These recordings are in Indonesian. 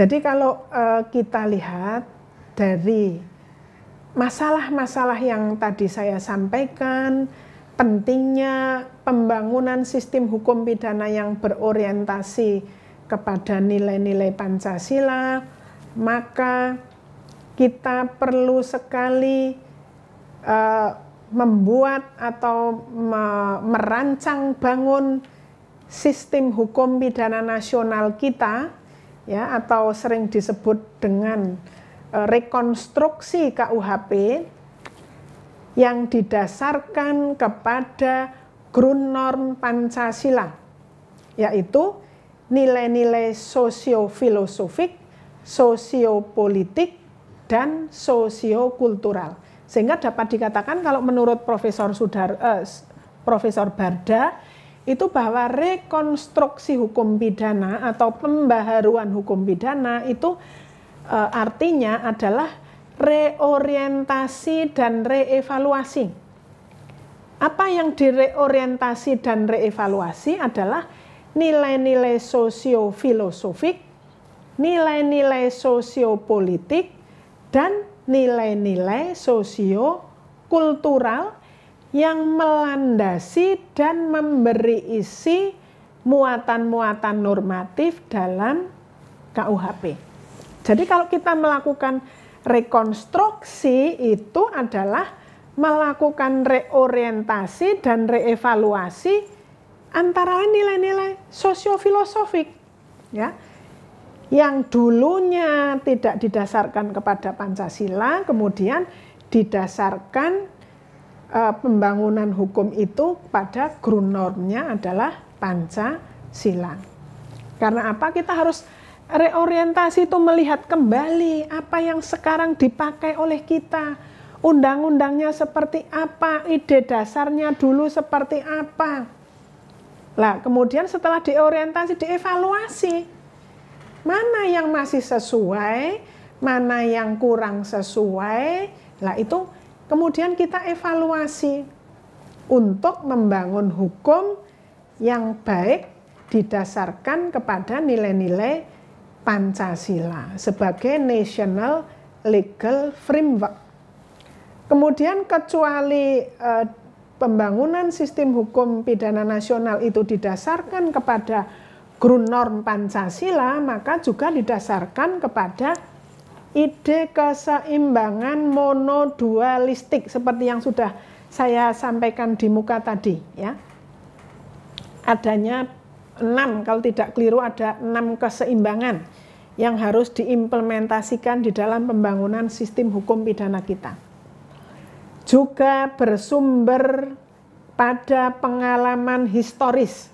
Jadi kalau uh, kita lihat dari masalah-masalah yang tadi saya sampaikan, pentingnya pembangunan sistem hukum pidana yang berorientasi kepada nilai-nilai Pancasila, maka kita perlu sekali uh, membuat atau me merancang bangun sistem hukum pidana nasional kita ya atau sering disebut dengan eh, rekonstruksi KUHP yang didasarkan kepada grund norm Pancasila yaitu nilai-nilai sosio-filosofik, sosiopolitik dan sosiokultural. Sehingga dapat dikatakan kalau menurut Profesor Sudar eh, Profesor Barda itu bahwa rekonstruksi hukum pidana atau pembaharuan hukum pidana itu e, artinya adalah reorientasi dan reevaluasi. Apa yang direorientasi dan reevaluasi adalah nilai-nilai sosio-filosofik, nilai-nilai sosiopolitik, dan nilai-nilai sosio-kultural yang melandasi dan memberi isi muatan-muatan normatif dalam KUHP. Jadi kalau kita melakukan rekonstruksi itu adalah melakukan reorientasi dan reevaluasi antara nilai-nilai sosiofilosofik ya yang dulunya tidak didasarkan kepada Pancasila kemudian didasarkan uh, pembangunan hukum itu pada ground normnya adalah Pancasila. Karena apa? Kita harus reorientasi itu melihat kembali apa yang sekarang dipakai oleh kita. Undang-undangnya seperti apa, ide dasarnya dulu seperti apa. Lah, kemudian setelah diorientasi, dievaluasi. Mana yang masih sesuai, mana yang kurang sesuai. Lah itu Kemudian kita evaluasi untuk membangun hukum yang baik didasarkan kepada nilai-nilai Pancasila sebagai national legal framework. Kemudian kecuali eh, pembangunan sistem hukum pidana nasional itu didasarkan kepada Grun Pancasila, maka juga didasarkan kepada ide keseimbangan monodualistik seperti yang sudah saya sampaikan di muka tadi ya. Adanya enam kalau tidak keliru ada enam keseimbangan yang harus diimplementasikan di dalam pembangunan sistem hukum pidana kita. Juga bersumber pada pengalaman historis.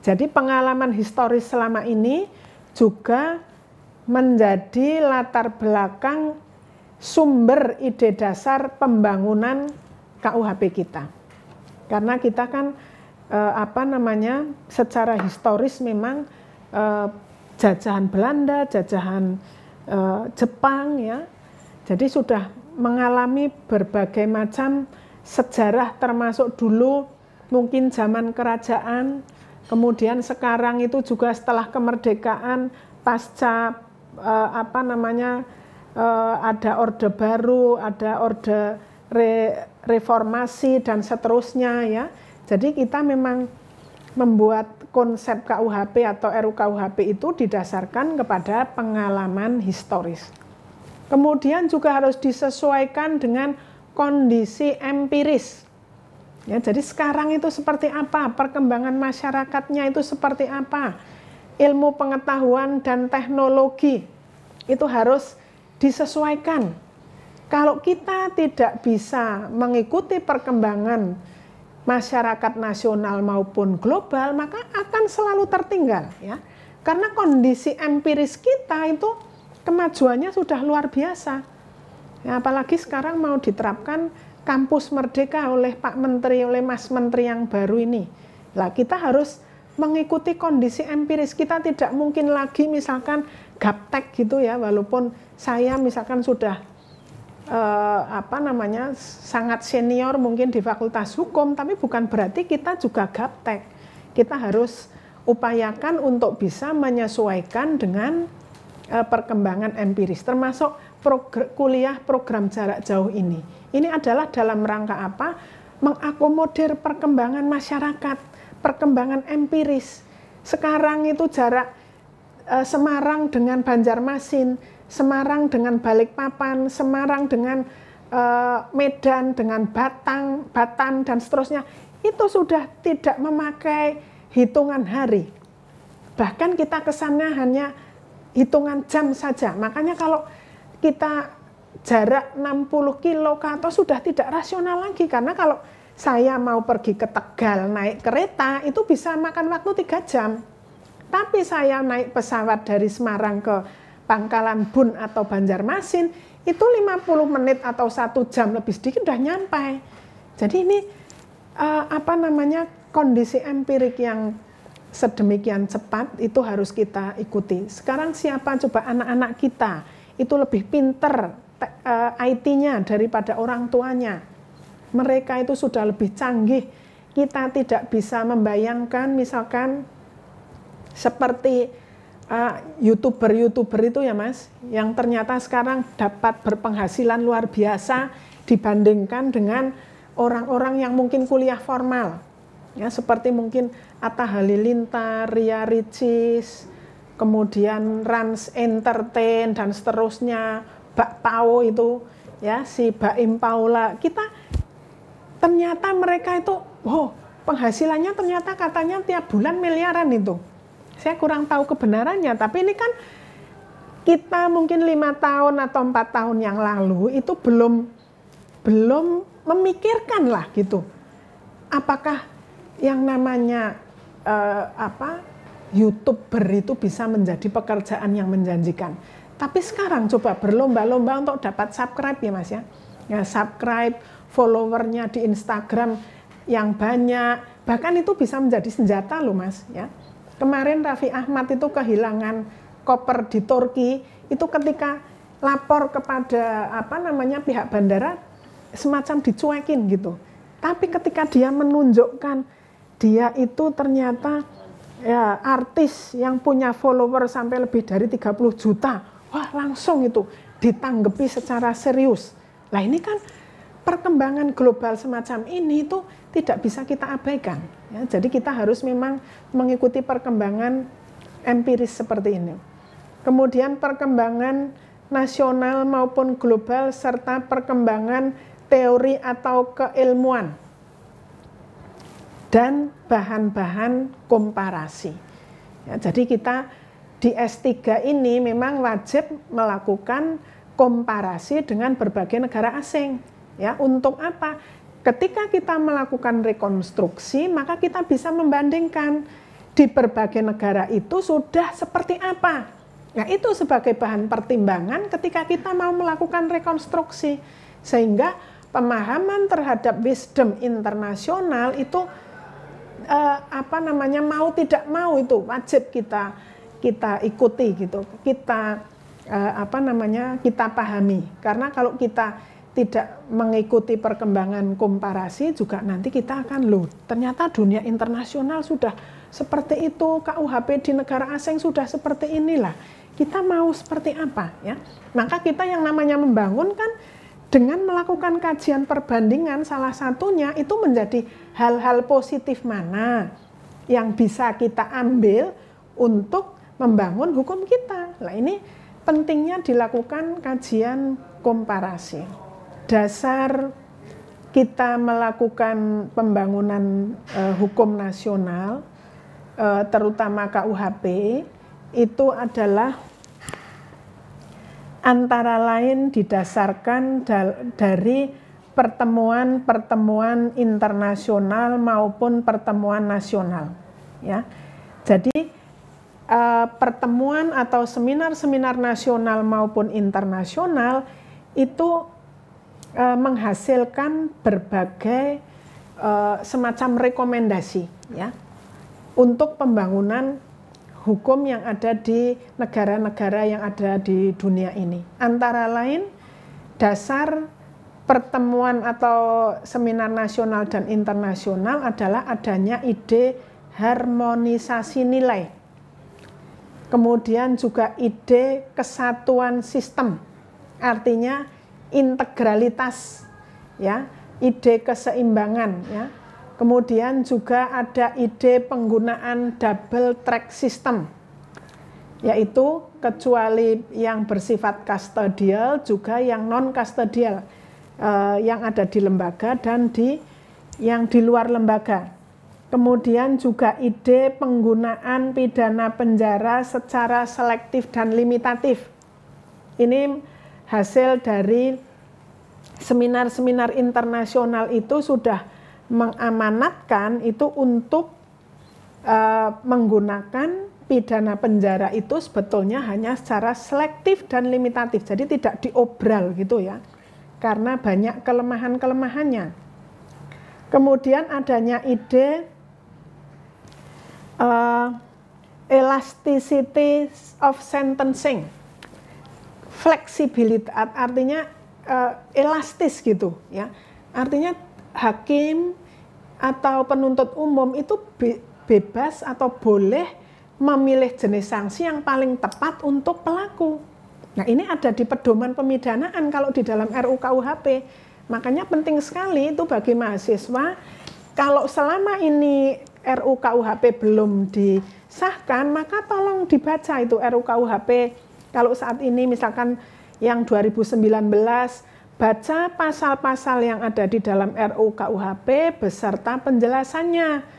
Jadi pengalaman historis selama ini juga menjadi latar belakang sumber ide dasar pembangunan KUHP kita. Karena kita kan eh, apa namanya secara historis memang eh, jajahan Belanda, jajahan eh, Jepang ya. Jadi sudah mengalami berbagai macam sejarah termasuk dulu mungkin zaman kerajaan, kemudian sekarang itu juga setelah kemerdekaan pasca uh, apa namanya uh, ada orde baru, ada orde re, reformasi dan seterusnya ya. Jadi kita memang membuat konsep KUHP atau RUKUHP itu didasarkan kepada pengalaman historis. Kemudian juga harus disesuaikan dengan kondisi empiris. Ya, jadi sekarang itu seperti apa? Perkembangan masyarakatnya itu seperti apa? ilmu pengetahuan dan teknologi itu harus disesuaikan. Kalau kita tidak bisa mengikuti perkembangan masyarakat nasional maupun global, maka akan selalu tertinggal ya. Karena kondisi empiris kita itu kemajuannya sudah luar biasa. Ya, apalagi sekarang mau diterapkan kampus merdeka oleh Pak Menteri, oleh Mas Menteri yang baru ini. Lah kita harus mengikuti kondisi empiris kita tidak mungkin lagi misalkan gaptek gitu ya walaupun saya misalkan sudah eh, apa namanya sangat senior mungkin di fakultas hukum tapi bukan berarti kita juga gaptek kita harus upayakan untuk bisa menyesuaikan dengan eh, perkembangan empiris termasuk progr kuliah program jarak jauh ini ini adalah dalam rangka apa mengakomodir perkembangan masyarakat perkembangan empiris. Sekarang itu jarak eh, Semarang dengan Banjarmasin, Semarang dengan Balikpapan, Semarang dengan eh, Medan, dengan Batang, Batan dan seterusnya itu sudah tidak memakai hitungan hari. Bahkan kita kesannya hanya hitungan jam saja. Makanya kalau kita jarak 60 kilo atau sudah tidak rasional lagi karena kalau saya mau pergi ke Tegal naik kereta itu bisa makan waktu tiga jam. Tapi saya naik pesawat dari Semarang ke Pangkalan Bun atau Banjarmasin itu 50 menit atau satu jam lebih sedikit sudah nyampe. Jadi ini eh, apa namanya kondisi empirik yang sedemikian cepat itu harus kita ikuti. Sekarang siapa coba anak-anak kita itu lebih pinter eh, IT-nya daripada orang tuanya mereka itu sudah lebih canggih. Kita tidak bisa membayangkan misalkan seperti eh, youtuber-youtuber uh, itu ya mas, yang ternyata sekarang dapat berpenghasilan luar biasa dibandingkan dengan orang-orang yang mungkin kuliah formal. Ya, seperti mungkin Atta Halilintar, Ria Ricis, kemudian Rans Entertain dan seterusnya, Bak Pao itu, ya si Baim Paula. Kita ternyata mereka itu oh penghasilannya ternyata katanya tiap bulan miliaran itu saya kurang tahu kebenarannya tapi ini kan kita mungkin lima tahun atau empat tahun yang lalu itu belum belum memikirkan lah gitu apakah yang namanya uh, apa youtuber itu bisa menjadi pekerjaan yang menjanjikan tapi sekarang coba berlomba-lomba untuk dapat subscribe ya mas ya ya subscribe followernya di Instagram yang banyak, bahkan itu bisa menjadi senjata loh mas ya. Kemarin Raffi Ahmad itu kehilangan koper di Turki, itu ketika lapor kepada apa namanya pihak bandara semacam dicuekin gitu. Tapi ketika dia menunjukkan dia itu ternyata ya artis yang punya follower sampai lebih dari 30 juta. Wah, langsung itu ditanggapi secara serius. Lah ini kan perkembangan global semacam ini itu tidak bisa kita abaikan. Ya, jadi kita harus memang mengikuti perkembangan empiris seperti ini. Kemudian perkembangan nasional maupun global serta perkembangan teori atau keilmuan dan bahan-bahan komparasi. Ya, jadi kita di S3 ini memang wajib melakukan komparasi dengan berbagai negara asing Ya, untuk apa? Ketika kita melakukan rekonstruksi, maka kita bisa membandingkan di berbagai negara itu sudah seperti apa. Nah, itu sebagai bahan pertimbangan ketika kita mau melakukan rekonstruksi. Sehingga pemahaman terhadap wisdom internasional itu eh, apa namanya mau tidak mau itu wajib kita kita ikuti gitu. Kita eh, apa namanya kita pahami karena kalau kita tidak mengikuti perkembangan komparasi juga nanti kita akan loh ternyata dunia internasional sudah seperti itu KUHP di negara asing sudah seperti inilah kita mau seperti apa ya maka kita yang namanya membangun kan dengan melakukan kajian perbandingan salah satunya itu menjadi hal-hal positif mana yang bisa kita ambil untuk membangun hukum kita. lah ini pentingnya dilakukan kajian komparasi dasar kita melakukan pembangunan uh, hukum nasional, uh, terutama KUHP, itu adalah antara lain didasarkan dal- dari pertemuan-pertemuan internasional maupun pertemuan nasional. Ya, jadi uh, pertemuan atau seminar-seminar nasional maupun internasional itu uh, menghasilkan berbagai uh, semacam rekomendasi ya untuk pembangunan hukum yang ada di negara-negara yang ada di dunia ini. Antara lain dasar pertemuan atau seminar nasional dan internasional adalah adanya ide harmonisasi nilai. Kemudian juga ide kesatuan sistem. Artinya integralitas ya, ide keseimbangan ya. Kemudian juga ada ide penggunaan double track system yaitu kecuali yang bersifat custodial juga yang non custodial eh, yang ada di lembaga dan di yang di luar lembaga. Kemudian juga ide penggunaan pidana penjara secara selektif dan limitatif. Ini hasil dari seminar-seminar internasional itu sudah mengamanatkan itu untuk uh, menggunakan pidana penjara itu sebetulnya hanya secara selektif dan limitatif. Jadi tidak diobral gitu ya. Karena banyak kelemahan-kelemahannya. Kemudian adanya ide uh, elasticity of sentencing fleksibilitas artinya uh, elastis gitu ya. Artinya hakim atau penuntut umum itu be bebas atau boleh memilih jenis sanksi yang paling tepat untuk pelaku. Nah, ini ada di pedoman pemidanaan kalau di dalam RUKUHP. Makanya penting sekali itu bagi mahasiswa kalau selama ini RUKUHP belum disahkan, maka tolong dibaca itu RUKUHP kalau saat ini misalkan yang 2019 baca pasal-pasal yang ada di dalam RUU KUHP beserta penjelasannya.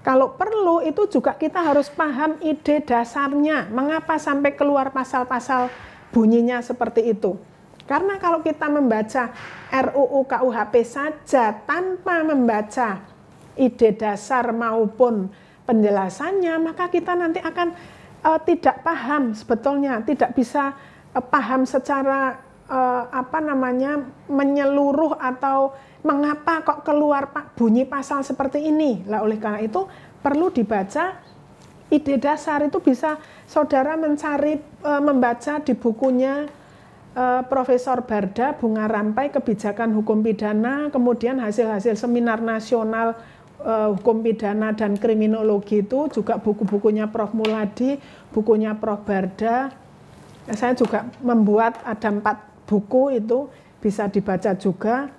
Kalau perlu itu juga kita harus paham ide dasarnya, mengapa sampai keluar pasal-pasal bunyinya seperti itu. Karena kalau kita membaca RUU KUHP saja tanpa membaca ide dasar maupun penjelasannya, maka kita nanti akan uh, tidak paham sebetulnya, tidak bisa uh, paham secara uh, apa namanya menyeluruh atau mengapa kok keluar pak bunyi pasal seperti ini. Lah oleh karena itu perlu dibaca ide dasar itu bisa saudara mencari uh, membaca di bukunya Profesor Barda Bunga Rampai Kebijakan Hukum Pidana kemudian hasil-hasil seminar nasional uh, hukum pidana dan kriminologi itu juga buku-bukunya Prof Muladi, bukunya Prof Barda. Saya juga membuat ada empat buku itu bisa dibaca juga.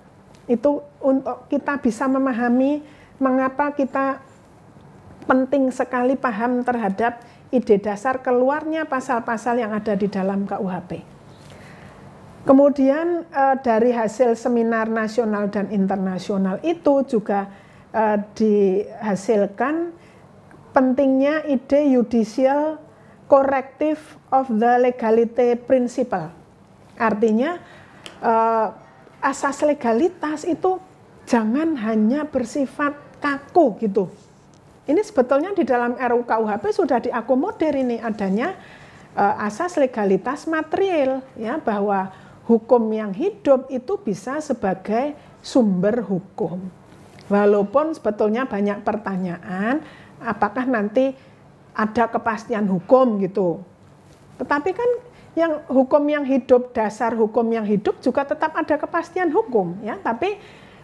Itu untuk kita bisa memahami mengapa kita penting sekali paham terhadap ide dasar keluarnya pasal-pasal yang ada di dalam KUHP. Kemudian eh, dari hasil seminar nasional dan internasional itu juga uh, dihasilkan pentingnya ide judicial corrective of the legality principle. Artinya uh, asas legalitas itu jangan hanya bersifat kaku gitu. Ini sebetulnya di dalam RUKUHP sudah diakomodir ini adanya uh, asas legalitas material ya bahwa hukum yang hidup itu bisa sebagai sumber hukum. Walaupun sebetulnya banyak pertanyaan, apakah nanti ada kepastian hukum gitu. Tetapi kan yang hukum yang hidup, dasar hukum yang hidup juga tetap ada kepastian hukum ya, tapi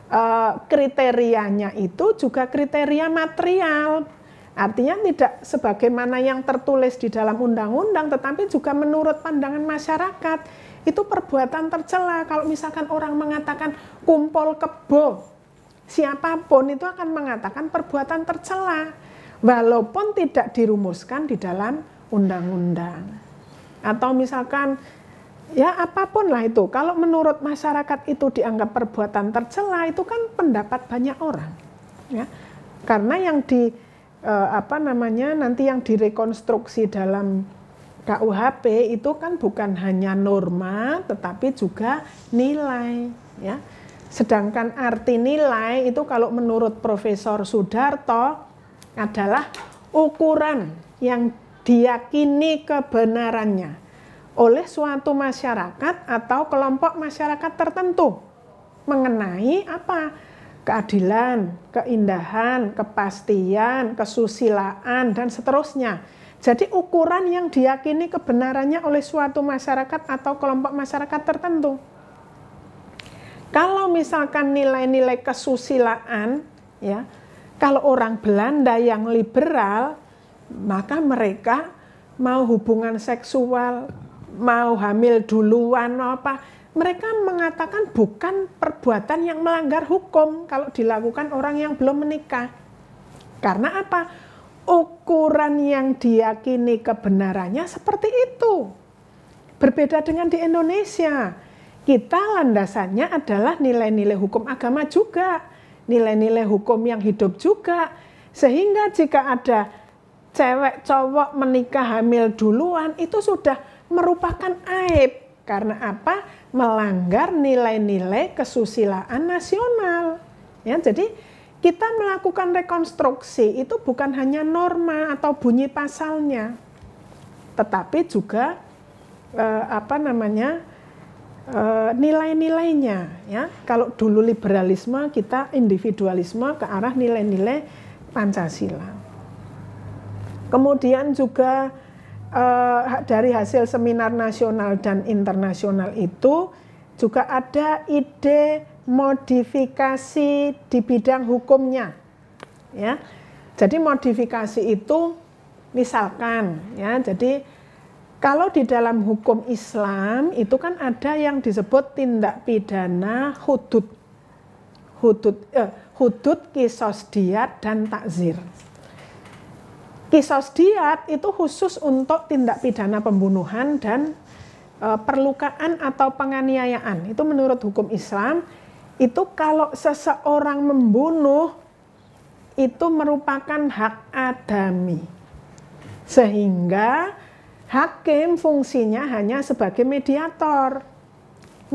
e, kriterianya itu juga kriteria material. Artinya tidak sebagaimana yang tertulis di dalam undang-undang tetapi juga menurut pandangan masyarakat. Itu perbuatan tercela kalau misalkan orang mengatakan kumpul kebo siapapun itu akan mengatakan perbuatan tercela walaupun tidak dirumuskan di dalam undang-undang. Atau misalkan ya apapun lah itu, kalau menurut masyarakat itu dianggap perbuatan tercela itu kan pendapat banyak orang. Ya. Karena yang di eh, apa namanya nanti yang direkonstruksi dalam KUHP itu kan bukan hanya norma tetapi juga nilai ya. Sedangkan arti nilai itu kalau menurut Profesor Sudarto adalah ukuran yang diyakini kebenarannya oleh suatu masyarakat atau kelompok masyarakat tertentu mengenai apa keadilan, keindahan, kepastian, kesusilaan dan seterusnya. Jadi ukuran yang diyakini kebenarannya oleh suatu masyarakat atau kelompok masyarakat tertentu. Kalau misalkan nilai-nilai kesusilaan, ya, kalau orang Belanda yang liberal, maka mereka mau hubungan seksual, mau hamil duluan apa, mereka mengatakan bukan perbuatan yang melanggar hukum kalau dilakukan orang yang belum menikah. Karena apa? Ukuran yang diyakini kebenarannya seperti itu. Berbeda dengan di Indonesia kita landasannya adalah nilai-nilai hukum agama juga, nilai-nilai hukum yang hidup juga. Sehingga jika ada cewek cowok menikah hamil duluan itu sudah merupakan aib. Karena apa? Melanggar nilai-nilai kesusilaan nasional. Ya, jadi kita melakukan rekonstruksi itu bukan hanya norma atau bunyi pasalnya, tetapi juga eh, apa namanya? Eh, nilai-nilainya ya. Kalau dulu liberalisme kita individualisme ke arah nilai-nilai Pancasila. Kemudian juga uh, dari hasil seminar nasional dan internasional itu juga ada ide modifikasi di bidang hukumnya. Ya. Jadi modifikasi itu misalkan ya, jadi kalau di dalam hukum Islam itu kan ada yang disebut tindak pidana hudud. Hudud, eh, hudud kisos diat dan takzir. Kisos diat itu khusus untuk tindak pidana pembunuhan dan eh, perlukaan atau penganiayaan. Itu menurut hukum Islam, itu kalau seseorang membunuh itu merupakan hak adami. Sehingga hakim fungsinya hanya sebagai mediator.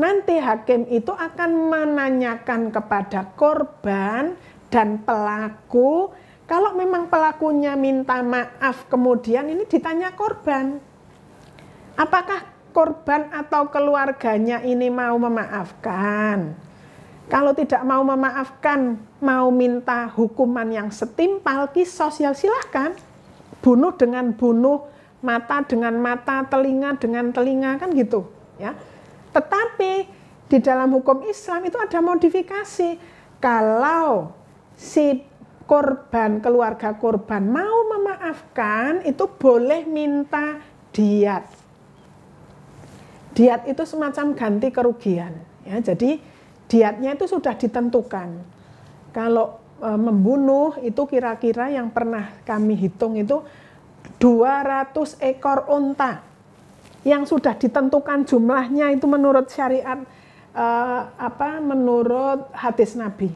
Nanti hakim itu akan menanyakan kepada korban dan pelaku, kalau memang pelakunya minta maaf kemudian ini ditanya korban. Apakah korban atau keluarganya ini mau memaafkan? Kalau tidak mau memaafkan, mau minta hukuman yang setimpal, kisos, ya silahkan. Bunuh dengan bunuh, mata dengan mata, telinga dengan telinga kan gitu, ya. Tetapi di dalam hukum Islam itu ada modifikasi. Kalau si korban, keluarga korban mau memaafkan itu boleh minta diat. Diat itu semacam ganti kerugian, ya. Jadi diatnya itu sudah ditentukan. Kalau e, membunuh itu kira-kira yang pernah kami hitung itu 200 ekor unta yang sudah ditentukan jumlahnya itu menurut syariat eh, apa menurut hadis Nabi.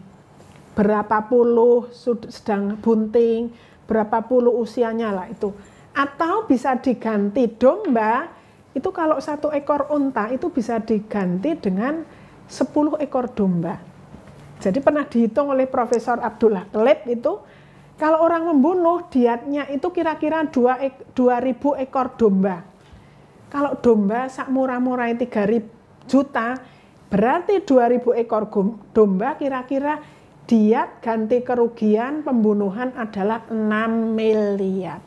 Berapa puluh sedang bunting, berapa puluh usianya lah itu. Atau bisa diganti domba, itu kalau satu ekor unta itu bisa diganti dengan 10 ekor domba. Jadi pernah dihitung oleh Profesor Abdullah Kelep itu kalau orang membunuh, diatnya itu kira-kira 2.000 ekor domba. Kalau domba sak murah-murahnya 3 juta, berarti 2.000 ekor domba kira-kira diat ganti kerugian pembunuhan adalah 6 miliar.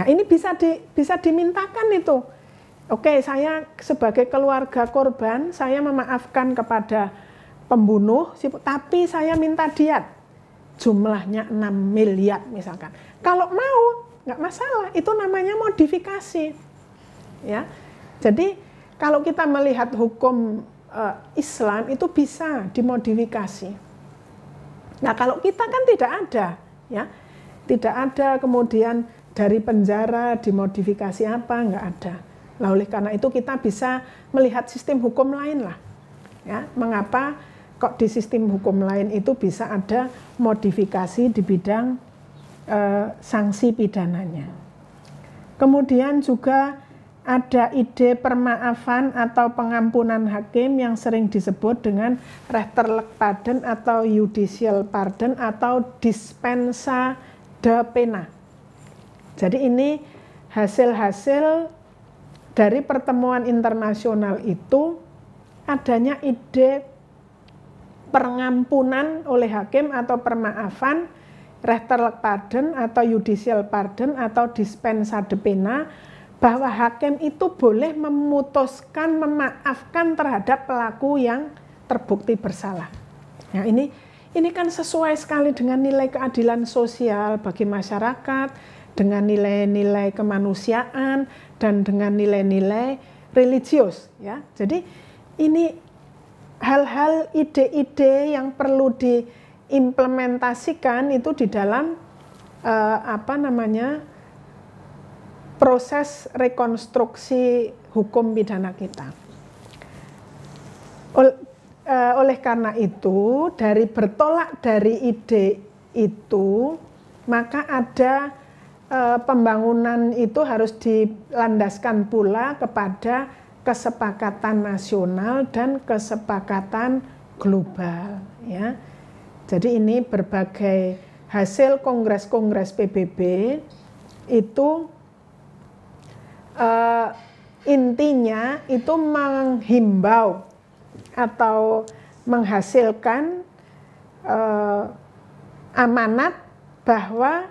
Nah ini bisa di, bisa dimintakan itu. Oke, saya sebagai keluarga korban, saya memaafkan kepada pembunuh, tapi saya minta diat jumlahnya 6 miliar misalkan. Kalau mau nggak masalah, itu namanya modifikasi. Ya. Jadi kalau kita melihat hukum uh, Islam itu bisa dimodifikasi. Nah, kalau kita kan tidak ada, ya. Tidak ada kemudian dari penjara dimodifikasi apa nggak ada. Nah, oleh karena itu kita bisa melihat sistem hukum lain lah. Ya, mengapa kok di sistem hukum lain itu bisa ada modifikasi di bidang e, sanksi pidananya. Kemudian juga ada ide permaafan atau pengampunan hakim yang sering disebut dengan rehterlek pardon atau judicial pardon atau dispensa de pena. Jadi ini hasil-hasil dari pertemuan internasional itu adanya ide pengampunan oleh hakim atau permaafan rehtral pardon atau judicial pardon atau dispensa de pena bahwa hakim itu boleh memutuskan memaafkan terhadap pelaku yang terbukti bersalah. Nah, ini ini kan sesuai sekali dengan nilai keadilan sosial bagi masyarakat, dengan nilai-nilai kemanusiaan dan dengan nilai-nilai religius ya. Jadi ini hal-hal ide-ide yang perlu diimplementasikan itu di dalam uh, apa namanya proses rekonstruksi hukum pidana kita. Eh, oleh karena itu dari bertolak dari ide itu maka ada eh, pembangunan itu harus dilandaskan pula kepada kesepakatan nasional dan kesepakatan global ya. Jadi ini berbagai hasil kongres-kongres PBB itu uh, intinya itu menghimbau atau menghasilkan uh, amanat bahwa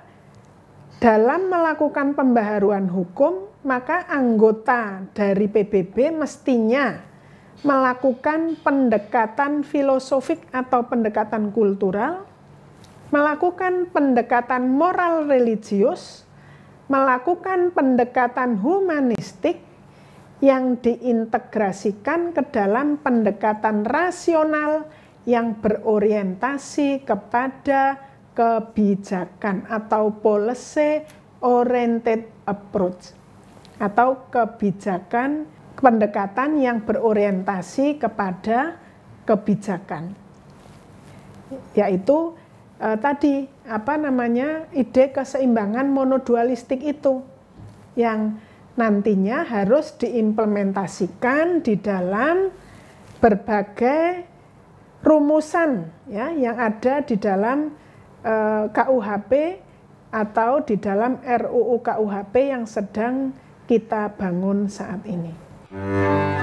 dalam melakukan pembaharuan hukum, maka anggota dari PBB mestinya melakukan pendekatan filosofik atau pendekatan kultural, melakukan pendekatan moral religius, melakukan pendekatan humanistik yang diintegrasikan ke dalam pendekatan rasional yang berorientasi kepada kebijakan atau policy oriented approach atau kebijakan pendekatan yang berorientasi kepada kebijakan yaitu eh, tadi apa namanya ide keseimbangan monodualistik itu yang nantinya harus diimplementasikan di dalam berbagai rumusan ya yang ada di dalam Eh, KUHP atau di dalam RUU KUHP yang sedang kita bangun saat ini. Hmm.